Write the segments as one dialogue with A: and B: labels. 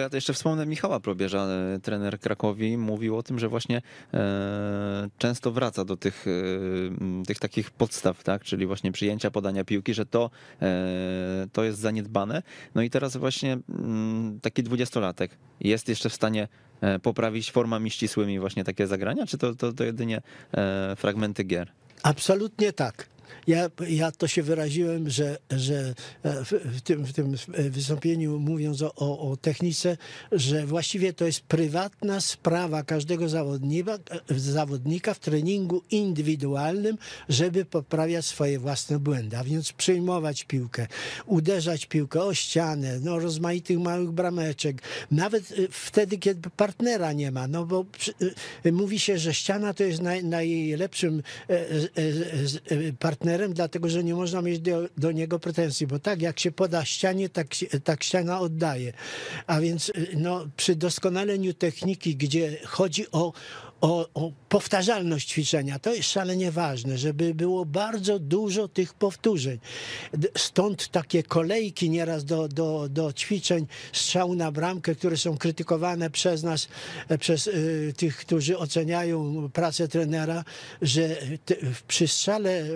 A: Ja jeszcze wspomnę Michała Probierza, e, trener Krakowi, mówił o tym, że właśnie e, często wraca do tych, e, tych takich podstaw, tak? czyli właśnie przyjęcia podania piłki, że to, to jest zaniedbane. No i teraz właśnie mm, taki dwudziestolatek jest jeszcze w stanie poprawić formami ścisłymi właśnie takie zagrania, czy to, to, to jedynie fragmenty gier?
B: Absolutnie tak ja, ja to się wyraziłem, że, że e, w, tym, w tym wystąpieniu mówiąc o, o, technice, że właściwie to jest prywatna sprawa każdego zawodnika, zawodnika w treningu indywidualnym, żeby poprawiać swoje własne błędy, a więc przyjmować piłkę, uderzać piłkę o ścianę, no rozmaitych małych brameczek, nawet e, wtedy, kiedy partnera nie ma, no bo e, mówi się, że ściana to jest naj, najlepszym partnerem partnerem, dlatego że nie można mieć do, do niego pretensji, bo tak jak się poda ścianie, tak, tak ściana oddaje. A więc y, no, przy doskonaleniu techniki, gdzie chodzi o o, o, powtarzalność ćwiczenia. To jest szalenie ważne, żeby było bardzo dużo tych powtórzeń. Stąd takie kolejki nieraz do, do, do ćwiczeń strzał na bramkę, które są krytykowane przez nas, e, przez y, tych, którzy oceniają pracę trenera, że te, przy strzale e,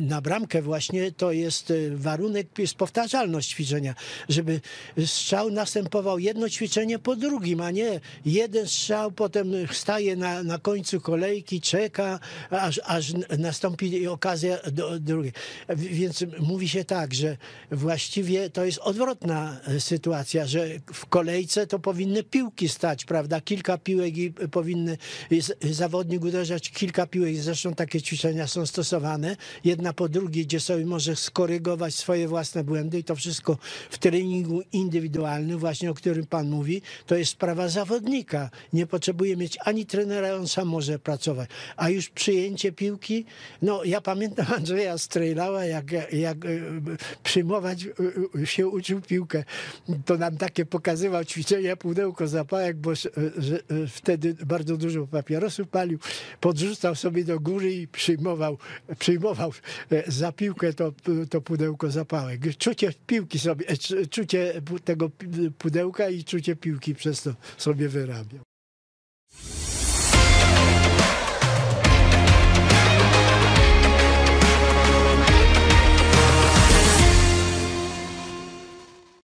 B: na bramkę właśnie to jest warunek, jest powtarzalność ćwiczenia, żeby strzał następował jedno ćwiczenie po drugim, a nie jeden strzał potem staje na, na końcu kolejki, czeka, aż, aż nastąpi okazja do, drugiej. Więc mówi się tak, że właściwie to jest odwrotna sytuacja, że w kolejce to powinny piłki stać, prawda? Kilka piłek i powinny zawodnik uderzać kilka piłek. Zresztą takie ćwiczenia są stosowane, jedna po drugiej, gdzie sobie może skorygować swoje własne błędy i to wszystko w treningu indywidualnym, właśnie o którym pan mówi, to jest sprawa zawodnika. Nie, potrzebuje mieć ani trenera, on sam może pracować. A już przyjęcie piłki, no ja pamiętam
C: Andrzeja Strejlała, jak, jak e, przyjmować e, e, się uczył piłkę, to nam takie pokazywał ćwiczenia pudełko zapałek, bo wtedy bardzo dużo papierosów palił, podrzucał sobie do góry i przyjmował, przyjmował za piłkę to, to pudełko zapałek. Czucie piłki sobie, czucie tego pudełka i czucie piłki przez to sobie wyrabiał.